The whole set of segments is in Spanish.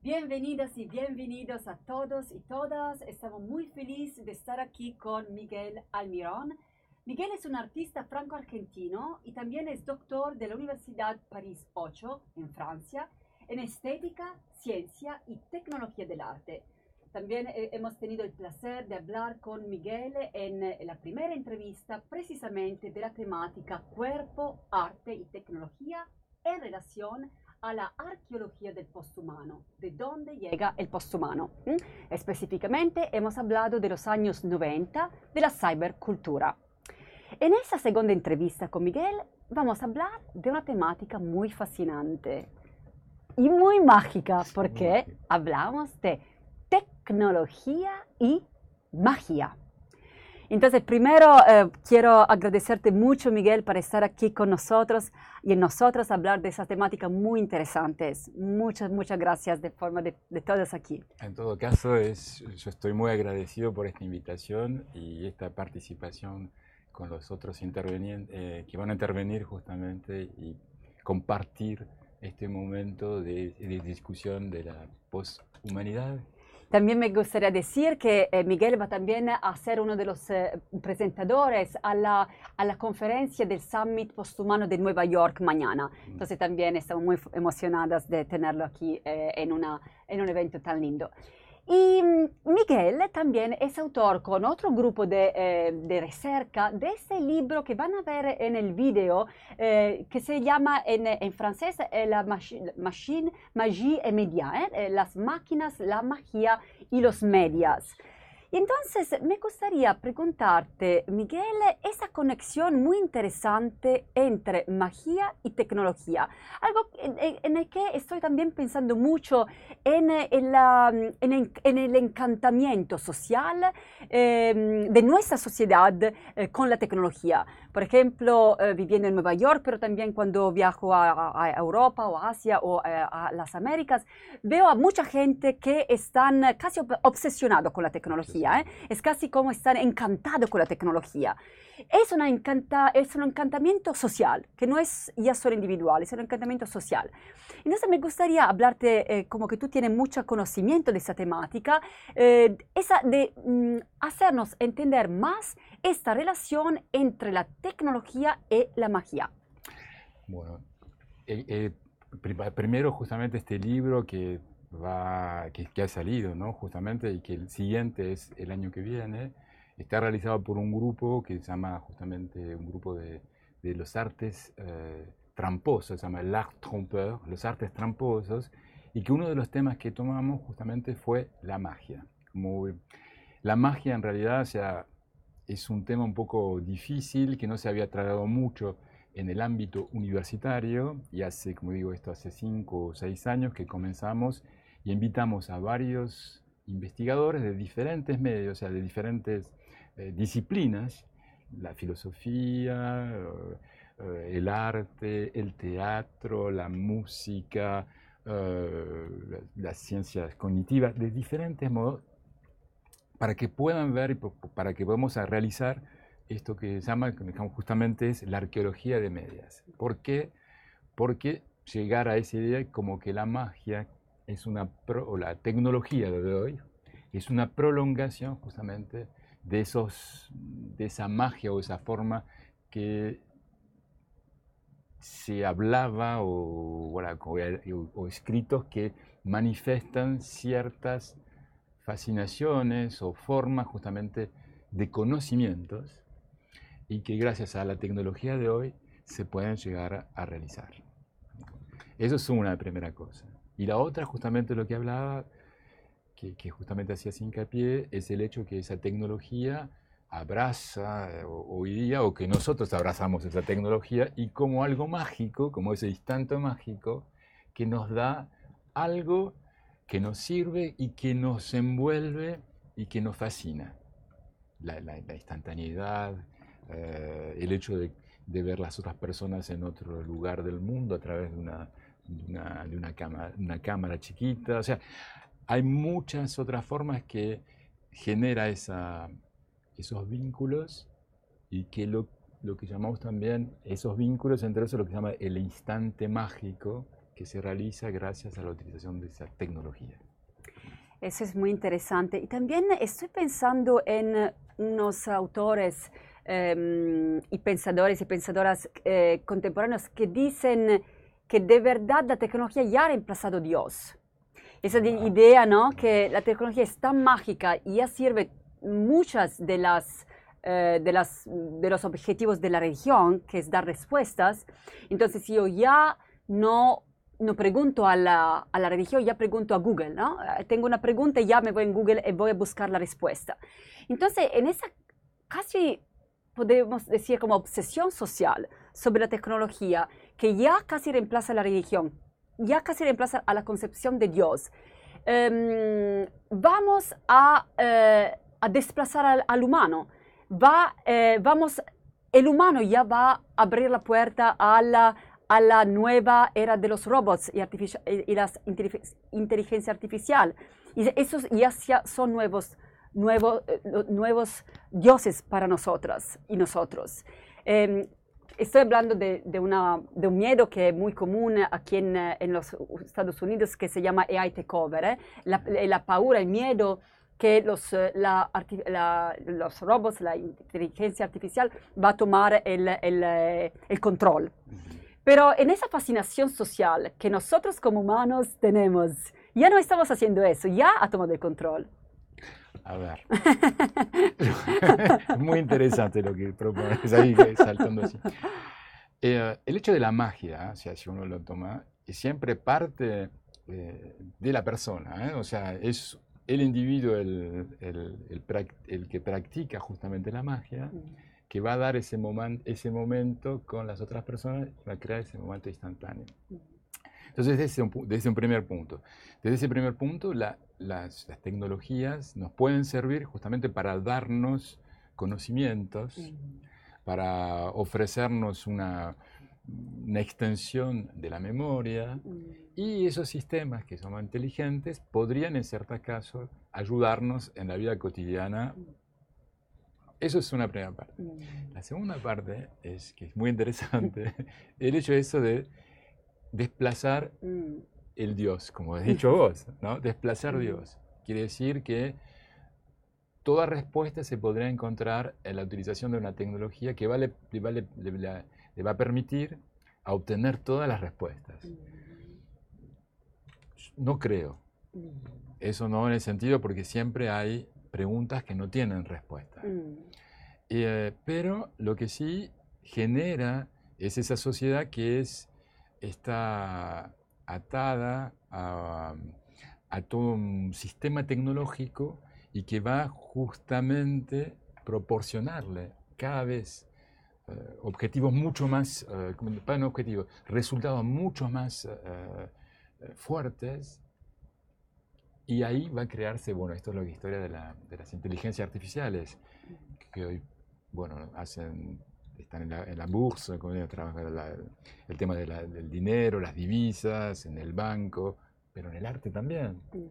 Bienvenidas y bienvenidos a todos y todas. Estamos muy felices de estar aquí con Miguel Almirón. Miguel es un artista franco-argentino y también es doctor de la Universidad París 8 en Francia en estética, ciencia y tecnología del arte. También eh, hemos tenido el placer de hablar con Miguel en eh, la primera entrevista precisamente de la temática cuerpo, arte y tecnología en relación a la arqueología del posthumano, de dónde llega el posthumano. ¿Mm? Específicamente hemos hablado de los años 90 de la cybercultura. En esta segunda entrevista con Miguel vamos a hablar de una temática muy fascinante y muy mágica porque hablamos de tecnología y magia. Entonces, primero eh, quiero agradecerte mucho, Miguel, para estar aquí con nosotros y en nosotros hablar de esas temáticas muy interesantes. Muchas, muchas gracias de forma de, todos aquí. En todo caso, yo estoy muy agradecido por esta invitación y esta participación con los otros intervenientes eh, que van a intervenir justamente y compartir este momento de, de discusión de la poshumanidad también me gustaría decir que eh, Miguel va también a ser uno de los eh, presentadores a la, conferencia del Summit Posthumano de Nueva York mañana. Mm. Entonces también estamos muy emocionadas de tenerlo aquí eh, en, una, en un evento tan lindo. Y Miguel también es autor con otro grupo de, eh, de recerca de este libro que van a ver en el video, eh, que se llama en, francés eh, La Machine, Magie et médias» las máquinas, la magia y los medias entonces me gustaría preguntarte, Miguel, esa conexión muy interesante entre magia y tecnología, algo en, el que estoy también pensando mucho en, el encantamiento social eh, de nuestra sociedad eh, con la tecnología por ejemplo, eh, viviendo en Nueva York, pero también cuando viajo a, Europa o Asia o eh, a, las Américas, veo a mucha gente que están casi obsesionados con la tecnología. ¿eh? Es casi como están encantados con la tecnología es, encanta, es un encantamiento social, que no es ya solo individual, es un encantamiento social. Entonces me gustaría hablarte, eh, como que tú tienes mucho conocimiento de esa temática, eh, esa de mm, hacernos entender más esta relación entre la tecnología y la magia. Bueno, primero justamente este libro que, va, que, que ha salido, ¿no? Justamente, y que el siguiente es el año que viene Está realizado por un grupo que se llama justamente un grupo de, de los artes eh, tramposos, se llama L'Art Trompeur, los artes tramposos, y que uno de los temas que tomamos justamente fue la magia. Como, la magia en realidad o sea, es un tema un poco difícil que no se había tratado mucho en el ámbito universitario y hace, como digo, esto hace cinco o seis años que comenzamos y invitamos a varios investigadores de diferentes medios, o sea, de diferentes eh, disciplinas, la filosofía, eh, eh, el arte, el teatro, la música, las ciencias cognitivas, de diferentes modos, para que puedan ver y para que podamos realizar esto que se llama, justamente es la arqueología de medias. ¿Por qué? Porque llegar a esa idea como que la magia es una la tecnología de hoy es una prolongación justamente de, esos, de esa magia o esa forma que se hablaba o, o, eh, o escritos que manifestan ciertas fascinaciones o formas justamente de conocimientos y que gracias a la tecnología de hoy se pueden llegar a realizar. Eso es una primera cosa. Y la otra, justamente lo que hablaba, que, justamente hacía hincapié, es el hecho que esa tecnología abraza eh, hoy día o que nosotros abrazamos esa tecnología y como algo mágico, como ese instante mágico, que nos da algo que nos sirve y que nos envuelve y que nos fascina. La, instantaneidad, eh, el hecho de, de, ver las otras personas en otro lugar del mundo a través de una, de una, una, cámara, una cámara chiquita. O sea, hay muchas otras formas que genera esa, esos vínculos y que lo, lo que llamamos también esos vínculos, entre eso lo que se llama el instante mágico que se realiza gracias a la utilización de esa tecnología. Eso es muy interesante. Y también estoy pensando en unos autores em, y pensadores y pensadoras eh, contemporáneos que dicen que de verdad la tecnología ya ha reemplazado a Dios. Esa idea, ¿no? Que la tecnología es tan mágica y ya sirve muchas de las eh, de, las, de los objetivos de la religión, que es dar respuestas. Entonces, si yo ya no, no pregunto a la, a la, religión, ya pregunto a Google, ¿no? Eh, tengo una pregunta y ya me voy en Google y eh, voy a buscar la respuesta. Entonces, en esa casi podemos decir como obsesión social sobre la tecnología, que ya casi reemplaza la religión, ya casi reemplaza a la concepción de Dios. Em, vamos eh, a, desplazar al, humano, va, eh, vamos, el humano ya va a abrir la puerta a la, a la nueva era de los robots y, la inteligencia artificial. Y esos ya son nuevos, nuevos, eh, nuevos dioses para nosotras y nosotros. Em, estoy hablando de, un miedo que es muy común aquí en, en los Estados Unidos que se llama AI takeover, ¿eh? la, paura, el miedo que eh, los, robots, la inteligencia artificial va a tomar el eh, control. Pero en esa fascinación social que nosotros como humanos tenemos, ya no estamos haciendo eso, ya ha tomado el control. A ver. Muy interesante lo que propones ahí, eh, saltando así. Eh, el hecho de la magia, sea, si uno lo toma, es siempre parte eh, de la persona, o sea, es el individuo el, que practica justamente la magia, mm. que va a dar ese, ese momento con las otras personas va a crear ese momento instantáneo. Mm. Entonces, desde un, un primer punto. Desde ese primer punto, las, tecnologías nos pueden servir justamente para darnos conocimientos, para ofrecernos una, extensión de la memoria mm. y esos sistemas que son inteligentes podrían en ciertos casos ayudarnos en la vida cotidiana. Mm. Eso es una primera parte. Mm. La segunda parte es que es muy interesante, el hecho de eso de desplazar mm. el Dios, como has dicho vos, ¿no? Desplazar Dios. Quiere decir que toda respuesta se podría encontrar en la utilización de una tecnología que vale, le, va a permitir obtener todas las respuestas. Mm. No creo. Mm. Eso no en el sentido porque siempre hay preguntas que no tienen respuesta. Eh, pero lo que sí genera es esa sociedad que es está atada um, a, todo un sistema tecnológico y que va justamente proporcionarle cada vez eh, objetivos mucho más, eh, no objetivos, resultados mucho más eh, fuertes. Y ahí va a crearse, bueno, esto es la historia de, la, de las inteligencias artificiales, que hoy, bueno, hacen están en la, en la bursa, con el tema del dinero, las divisas, en el banco, pero en el arte también. Mm.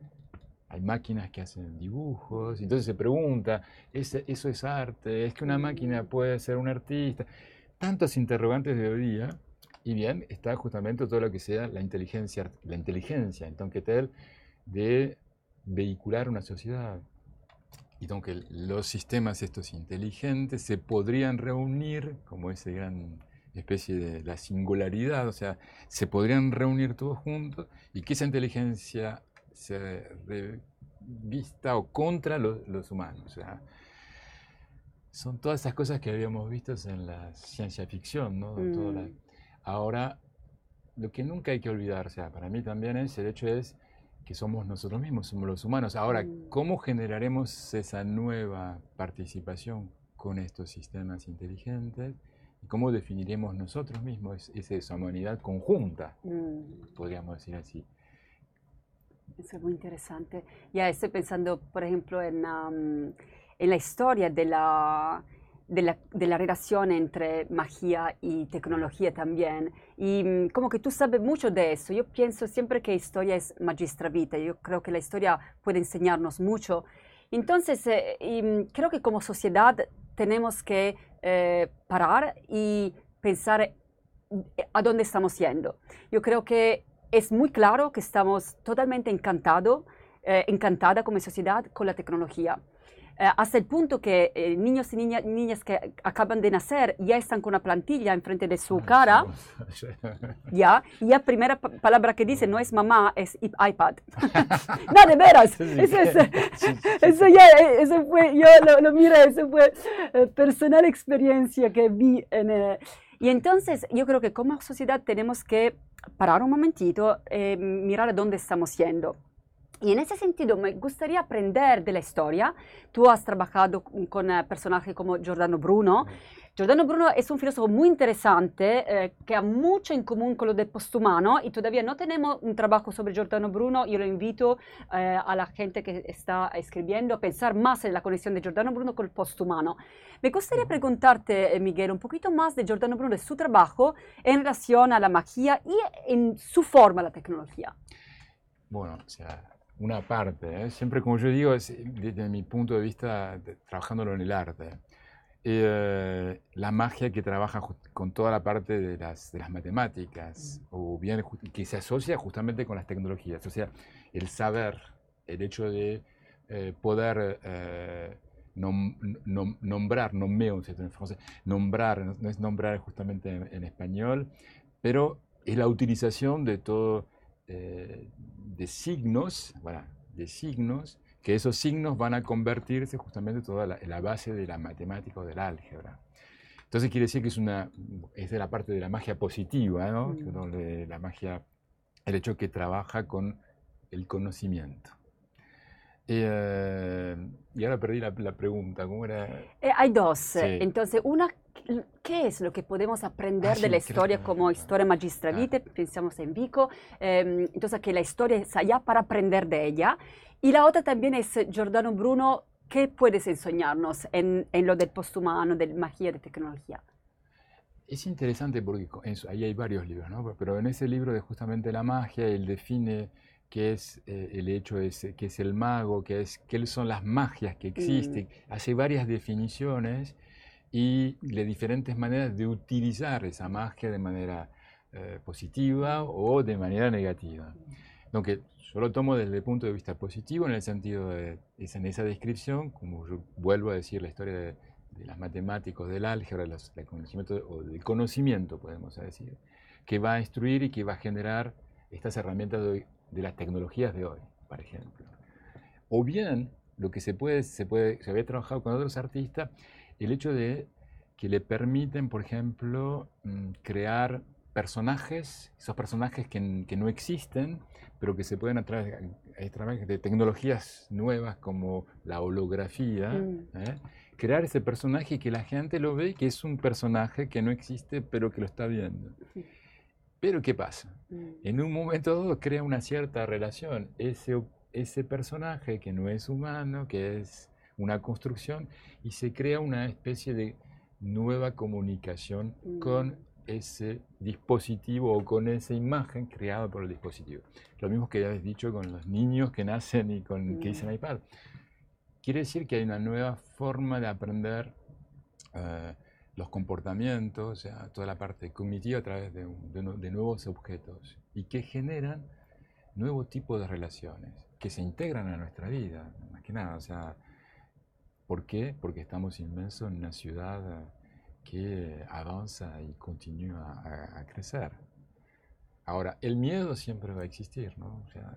Hay máquinas que hacen dibujos, entonces se pregunta, ¿eso es arte? ¿Es que una mm. máquina puede ser un artista? Tantos interrogantes de hoy día, y bien, está justamente todo lo que sea la inteligencia, la inteligencia en Tonquetel de vehicular una sociedad, y donc los sistemas estos inteligentes se podrían reunir, como esa gran especie de la singularidad, o sea, se podrían reunir todos juntos y que esa inteligencia se revista o contra los, humanos. O sea, son todas esas cosas que habíamos visto en la ciencia ficción, ¿no? Mm. Ahora, lo que nunca hay que olvidar, o sea, ah, para mí también es el hecho es que somos nosotros mismos, somos los humanos. Ahora, mm. ¿cómo generaremos esa nueva participación con estos sistemas inteligentes? cómo definiremos nosotros mismos esa humanidad conjunta? Mm. Podríamos decir así. Eso es muy interesante. Ya estoy pensando, por ejemplo, en, en la historia de la de la, relación entre magia y tecnología también. Y mm, como que tú sabes mucho de eso. Yo pienso siempre que historia es magistra vita. Yo creo que la historia puede enseñarnos mucho. Entonces, eh, mm, creo que como sociedad tenemos que eh, parar y pensar eh, a dónde estamos yendo. Yo creo que es muy claro que estamos totalmente encantados eh, encantada como sociedad con la tecnología. Eh, hasta el punto que eh, niños y niñas que acaban de nacer ya están con una plantilla enfrente de su cara, ya, y la primera palabra que dice no es mamá, es iPad. no, de veras, eso, eso ya, eso fue, yo lo, miré, eso fue personal experiencia que vi en... y entonces yo creo que como sociedad tenemos que parar un momentito y mirar a dónde estamos yendo. Y en ese sentido, me gustaría aprender de la historia. Tú has trabajado con personajes como Giordano Bruno. Giordano Bruno es un filósofo muy interesante eh, que ha mucho en común con lo del posthumano y todavía no tenemos un trabajo sobre Giordano Bruno. Yo lo invito eh, a la gente que está escribiendo a pensar más en la conexión de Giordano Bruno con el posthumano. Me gustaría preguntarte, eh, Miguel, un poquito más de Giordano Bruno, de su trabajo en relación a la magia y en su forma la tecnología. Bueno, o sea, eh. una parte. ¿eh? Siempre, como yo digo, desde mi punto de vista, trabajándolo en el arte, eh, la magia que trabaja con toda la parte de las, de las matemáticas, mm. o bien que se asocia justamente con las tecnologías, o sea, el saber, el hecho de eh, poder nom, nom, nombrar, nomeo, en francés, nombrar, no, es nombrar justamente en, en español, pero es la utilización de todo eh, de signos, de signos, que esos signos van a convertirse justamente toda la, base de la matemática o del álgebra. Entonces quiere decir que es una es de la parte de la magia positiva, ¿no? Donde mm. la magia, el hecho que trabaja con el conocimiento. Eh, y ahora perdí la, pregunta, ¿cómo era? Eh, hay dos. Entonces, una ¿Qué es lo que podemos aprender ah, de la historia como historia ah. magistralite Pensamos en Vico. Em, entonces, que la historia es allá para aprender de ella. Y la otra también es eh, Giordano Bruno. ¿Qué puedes enseñarnos en, lo del posthumano, de magia, de tecnología? Es interesante porque ahí hay varios libros, pero en ese libro de justamente la magia, él define qué es eh, el hecho, es, qué es el mago, qué, es, qué son las magias que mm. existen. Hace varias definiciones y de diferentes maneras de utilizar esa magia de manera eh, positiva o de manera negativa. Aunque yo lo tomo desde el punto de vista positivo en el sentido de en esa descripción, como yo vuelvo a decir la historia de, de las matemáticas, del álgebra, del conocimiento, o del conocimiento, podemos decir, que va a instruir y que va a generar estas herramientas de, de las tecnologías de hoy, por ejemplo. O bien, lo que se puede, se puede, se había trabajado con otros artistas, el hecho de que le permiten, por ejemplo, mm, crear personajes, esos personajes que, no existen, pero que se pueden a través, de tecnologías nuevas como la holografía, mm. ¿eh? crear ese personaje y que la gente lo ve, que es un personaje que no existe, pero que lo está viendo. Pero ¿qué pasa? Mm. En un momento dado crea una cierta relación. ese personaje que no es humano, que es una construcción y se crea una especie de nueva comunicación mm. con ese dispositivo o con esa imagen creada por el dispositivo. Lo mismo que ya habéis dicho con los niños que nacen y con que dicen mm. iPad. Quiere decir que hay una nueva forma de aprender eh, los comportamientos, o sea, toda la parte cognitiva a través de, nuevos objetos y que generan nuevo tipo de relaciones que se integran a nuestra vida, más que nada. O sea, ¿Por qué? Porque estamos inmensos en una ciudad eh, que avanza y continúa a, crecer. Ahora, el miedo siempre va a existir, ¿no? O sea,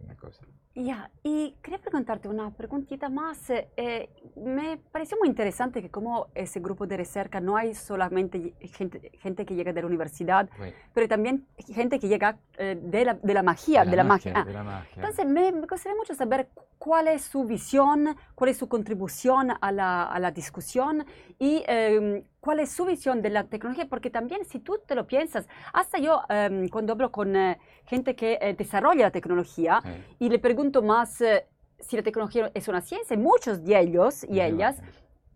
una cosa. Ya, y quería preguntarte una preguntita más. Eh, eh, me pareció muy interesante que como ese grupo de recerca no hay solamente gente, gente que llega de la universidad, pero también gente que llega de, la, de, la, magia. De la, magia, De la magia. Entonces, me, me gustaría mucho saber cuál es su visión, cuál es su contribución a la, discusión y em, cuál es su visión de la tecnología, porque también si tú te lo piensas, hasta yo em, cuando hablo con eh, gente que eh, desarrolla la tecnología y le pregunto más eh, si la tecnología es una ciencia, muchos de ellos y ellas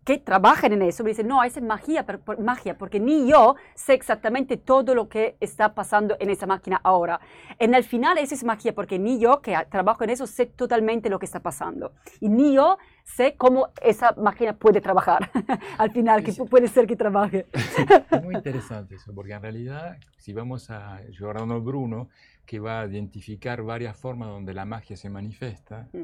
que trabajen en eso, me dicen, no, esa es magia, magia, porque ni yo sé exactamente todo lo que está pasando en esa máquina ahora. En el final, esa es magia, porque ni yo que trabajo en eso sé totalmente lo que está pasando. Y ni yo sé cómo esa máquina puede trabajar al final, que puede ser que trabaje. muy interesante eso, porque en realidad, si vamos a Giordano Bruno, que va a identificar varias formas donde la magia se manifiesta, mm.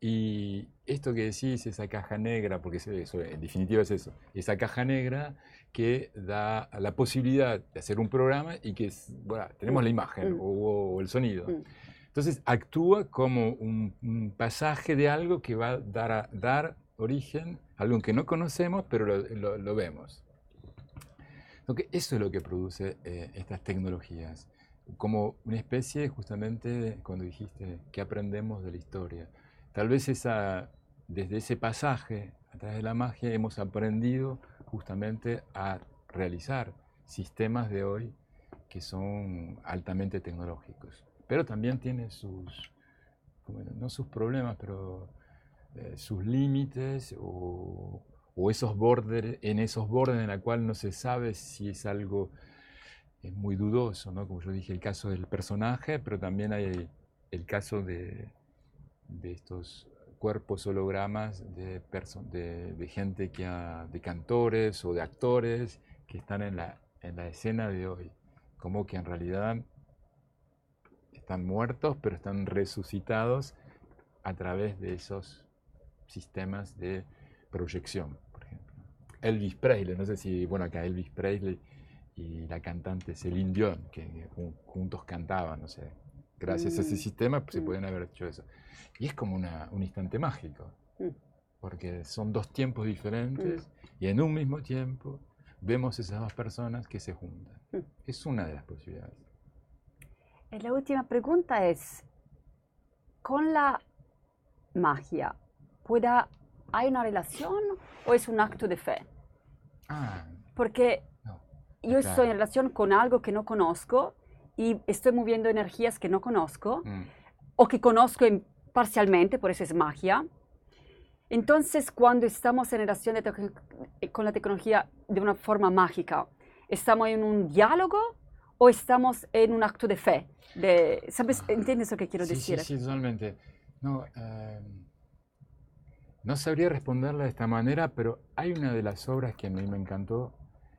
Y esto que decís, esa caja negra, porque eso, en definitiva es eso, esa caja negra que da la posibilidad de hacer un programa y que es, bueno, tenemos la mm, imagen mm. o, el sonido. Mm. Entonces actúa como un, pasaje de algo que va a dar, a, dar origen a algo que no conocemos, pero lo, lo vemos. eso es lo que produce eh, estas tecnologías, como una especie justamente, cuando dijiste, que aprendemos de la historia Tal vez esa, desde ese pasaje a través de la magia hemos aprendido justamente a realizar sistemas de hoy que son altamente tecnológicos. Pero también tiene sus, no sus problemas, pero eh, sus límites o, esos bordes, en esos bordes en la cual no se sabe si es algo muy dudoso, Como yo dije, el caso del personaje, pero también hay el caso de, de estos cuerpos hologramas de, de, de gente que ha, de cantores o de actores que están en la, escena de hoy, como que en realidad están muertos pero están resucitados a través de esos sistemas de proyección, por ejemplo. Elvis Presley, no sé si, bueno, acá Elvis Presley y la cantante Celine Dion, que eh, juntos cantaban, no sé, gracias a ese mm. sistema pues, se mm. pueden haber hecho eso. Y es como una, un instante mágico, mm. porque son dos tiempos diferentes y en un mismo tiempo vemos esas dos personas que se juntan. Es una de las posibilidades. Eh, la última pregunta es, ¿con la magia ¿pueda, hay una relación o es un acto de fe? Ah. Porque yo estoy en relación con algo que no conozco y estoy moviendo energías que no conozco mm. o que conozco parcialmente, por eso es magia. Entonces, cuando estamos en relación eh, con la tecnología de una forma mágica, ¿estamos en un diálogo o estamos en un acto de fe? De, ¿Sabes? Ah, ¿Entiendes lo que quiero decir? Sí, totalmente. No, em, no sabría responderla de esta manera, pero hay una de las obras que a mí me encantó,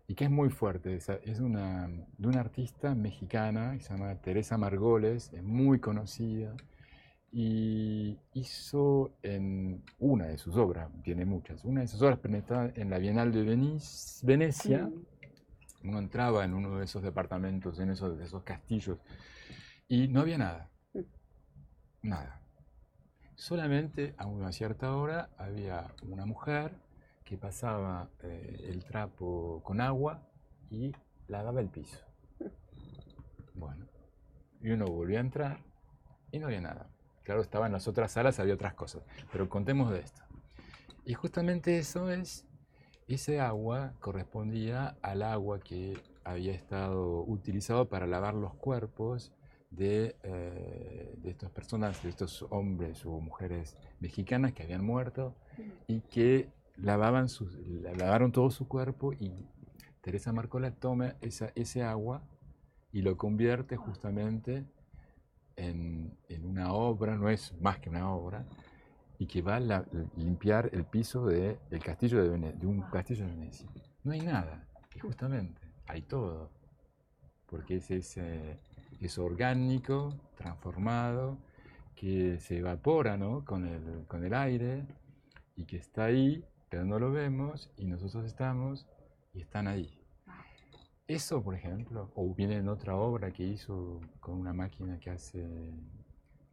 y que es muy fuerte. Es, una, de una artista mexicana que se llama Teresa Margoles, es muy conocida y hizo en una de sus obras, tiene muchas, una de sus obras presentada en la Bienal de Venecia. Uno entraba en uno de esos departamentos, en esos, de esos castillos, y no había nada. Mm. Nada. Solamente a una cierta hora había una mujer que pasaba eh, el trapo con agua y lavaba el piso. Bueno, y uno volvió a entrar y no había nada. Claro, estaba en las otras salas, había otras cosas, pero contemos de esto. Y justamente eso es, ese agua correspondía al agua que había estado utilizado para lavar los cuerpos de, eh, de, estas personas, de estos hombres o mujeres mexicanas que habían muerto y que lavaban lavaron todo su cuerpo y Teresa Marcola toma esa, ese agua y lo convierte justamente en, una obra, no es más que una obra, y que va a limpiar el piso de de, castillo de, un castillo de Venecia. No hay nada, justamente hay todo, porque es, ese, es orgánico, transformado, que se evapora ¿no? con, con el aire y que está ahí pero no lo vemos y nosotros estamos y están ahí. Eso, por ejemplo, o viene en otra obra que hizo con una máquina que hace,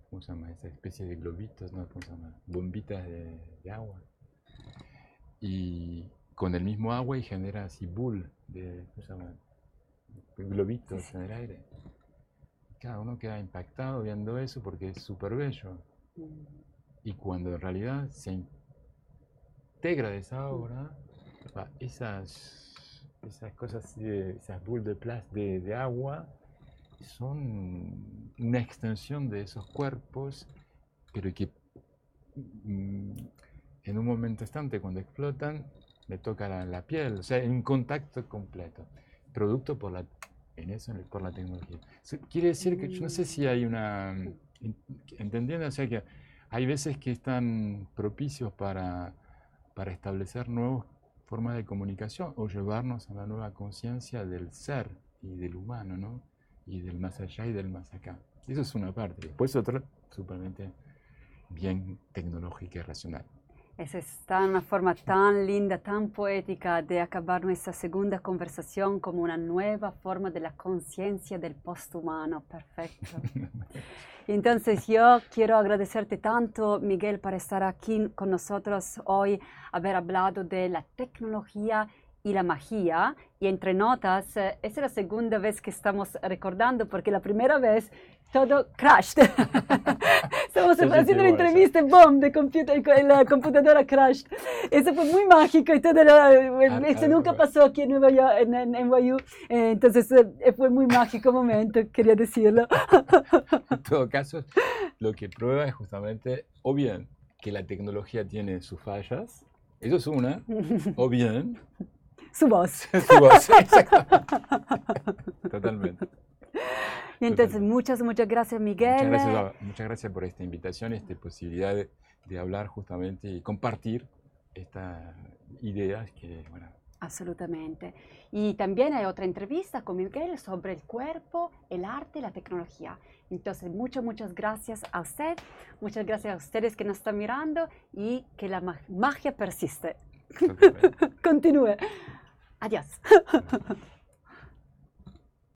¿cómo se llama? Esa especie de globitos, ¿no? ¿Cómo se llama? Bombitas de, agua. Y con el mismo agua y genera así bull de, ¿cómo se llama? Globitos en el aire. Cada uno queda impactado viendo eso porque es súper bello. Mm. Y cuando en realidad se, de esa obra esas, esas cosas, esas boules de plas de, agua son una extensión de esos cuerpos, pero que mm, en un momento instante, cuando explotan, me toca la, piel, o sea, en contacto completo, producto por la, en eso, por la tecnología. quiere decir que yo no sé si hay una, entendiendo, o sea, que hay veces que están propicios para para establecer nuevas formas de comunicación o llevarnos a la nueva conciencia del ser y del humano, ¿no? Y del más allá y del más acá. Eso es una parte. Después otra, supermente bien tecnológica y racional. Esa es una forma tan linda, tan poética de acabar nuestra segunda conversación como una nueva forma de la conciencia del posthumano. Perfecto. Entonces yo quiero agradecerte tanto, Miguel, para estar aquí con nosotros hoy, haber hablado de la tecnología y la magia. Y entre notas, eh, es la segunda vez que estamos recordando, porque la primera vez todo crashed. Estamos haciendo una entrevista BOOM de computer, la computadora crashed. Eso fue muy mágico y e todo eso e ah, e ah, nunca ah. pasó aquí en Nueva York, en, NYU. entonces fue muy mágico momento, quería decirlo. en todo caso, lo que prueba es justamente, o bien que la tecnología tiene sus fallas, eso es una, o bien... Su voz. Su voz, exactamente. Totalmente. Entonces, muchas, muchas gracias, Miguel. Muchas gracias, por esta invitación, esta posibilidad de, hablar justamente y compartir estas ideas que, Absolutamente. Y también hay otra entrevista con Miguel sobre el cuerpo, el arte y la tecnología. Entonces, muchas, muchas gracias a usted. Muchas gracias a ustedes que nos están mirando y que la magia persiste. Continúe. Adiós.